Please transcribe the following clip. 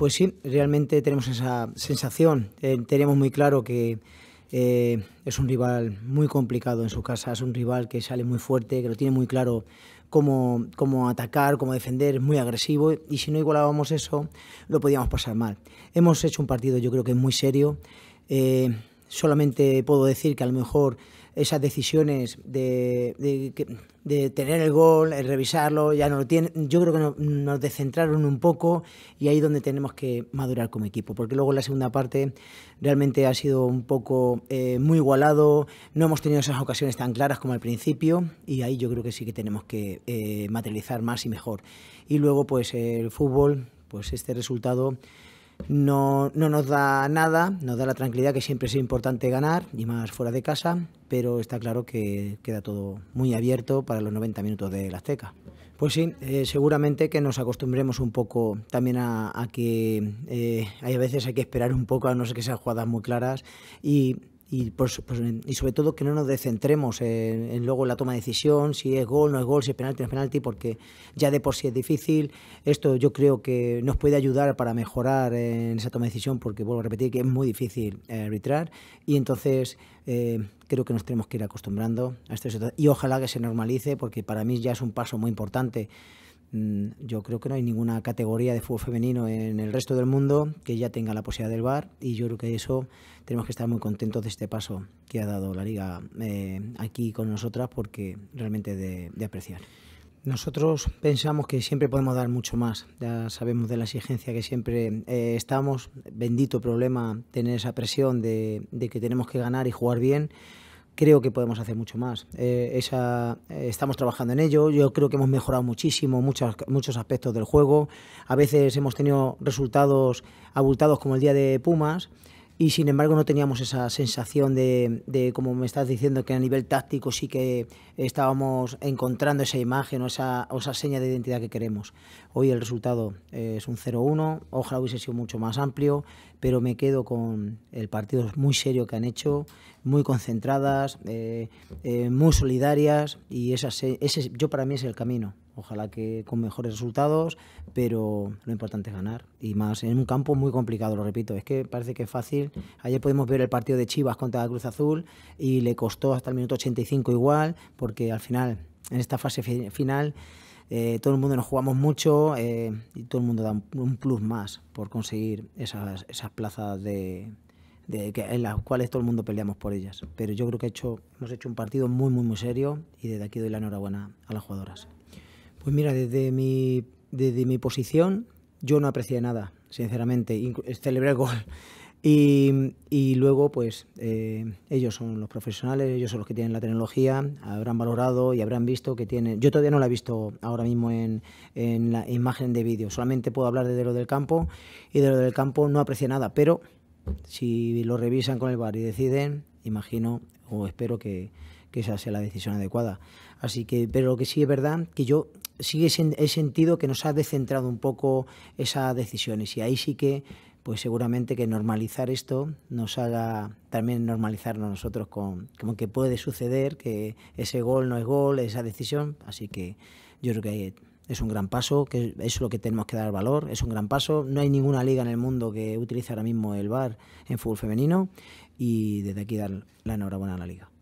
Pues sí, realmente tenemos esa sensación. Eh, tenemos muy claro que eh, es un rival muy complicado en su casa, es un rival que sale muy fuerte, que lo tiene muy claro cómo, atacar, cómo defender, es muy agresivo y si no igualábamos eso lo podíamos pasar mal. Hemos hecho un partido yo creo que muy serio. Eh, solamente puedo decir que a lo mejor esas decisiones de, tener el gol, revisarlo, ya no lo tienen. Yo creo que nos descentraron un poco y ahí es donde tenemos que madurar como equipo, porque luego la segunda parte realmente ha sido un poco eh, muy igualado, no hemos tenido esas ocasiones tan claras como al principio y ahí yo creo que sí que tenemos que eh, materializar más y mejor. Y luego pues el fútbol, pues este resultado no, nos da nada, nos da la tranquilidad que siempre es importante ganar, y más fuera de casa, pero está claro que queda todo muy abierto para los 90 minutos de la Azteca. Pues sí, eh, seguramente que nos acostumbremos un poco también a, que eh, hay a veces hay que esperar un poco a no ser que sean jugadas muy claras y y, sobre todo que no nos descentremos en, en, la toma de decisión, si es gol, no es gol, si es penalti, no es penalti, porque ya de por sí es difícil. Esto yo creo que nos puede ayudar para mejorar en esa toma de decisión, porque vuelvo a repetir que es muy difícil eh, arbitrar y entonces eh, creo que nos tenemos que ir acostumbrando a esto y ojalá que se normalice, porque para mí ya es un paso muy importante. Mm, yo creo que no hay ninguna categoría de fútbol femenino en el resto del mundo que ya tenga la posibilidad del bar y yo creo que eso tenemos que estar muy contentos de este paso que ha dado la liga eh, aquí con nosotras porque realmente de, de apreciar. Nosotros pensamos que siempre podemos dar mucho más, ya sabemos de la exigencia que siempre eh, estamos, bendito problema tener esa presión de, de que tenemos que ganar y jugar bien creo que podemos hacer mucho más. Eh, eh, estamos trabajando en ello, yo creo que hemos mejorado muchísimo muchos aspectos del juego, a veces hemos tenido resultados abultados como el día de Pumas, y sin embargo no teníamos esa sensación de, como me estás diciendo, que a nivel táctico sí que estábamos encontrando esa imagen o esa, esa seña de identidad que queremos. Hoy el resultado eh, es un 0-1, ojalá hubiese sido mucho más amplio, pero me quedo con el partido muy serio que han hecho, muy concentradas, eh, eh, muy solidarias y esa, ese yo para mí es el camino ojalá que con mejores resultados, pero lo importante es ganar. Y más en un campo muy complicado, lo repito, es que parece que es fácil. Ayer pudimos ver el partido de Chivas contra la Cruz Azul y le costó hasta el minuto 85 igual, porque al final, en esta fase final... Eh, todo el mundo nos jugamos mucho eh, y todo el mundo da un plus más por conseguir esas, plazas de, en las cuales todo el mundo peleamos por ellas. Pero yo creo que hecho, hemos hecho un partido muy, muy, muy serio y desde aquí doy la enhorabuena a las jugadoras. Pues mira, desde mi, mi posición yo no aprecié nada, sinceramente. Eh, celebré el gol. Y, luego, pues eh, ellos son los profesionales, ellos son los que tienen la tecnología, habrán valorado y habrán visto que tienen... Yo todavía no la he visto ahora mismo en, la imagen de vídeo, solamente puedo hablar de lo del campo y de lo del campo no aprecié nada, pero si lo revisan con el bar y deciden, imagino o espero que, que esa sea la decisión adecuada. Así que, pero lo que sí es verdad, que yo sí he sentido que nos ha descentrado un poco esa decisión y ahí sí que pues seguramente que normalizar esto nos haga también normalizarnos nosotros con como que puede suceder, que ese gol no es gol, esa decisión. Así que yo creo que es un gran paso, que es lo que tenemos que dar valor, es un gran paso. No hay ninguna liga en el mundo que utilice ahora mismo el VAR en fútbol femenino y desde aquí dar la enhorabuena a la liga.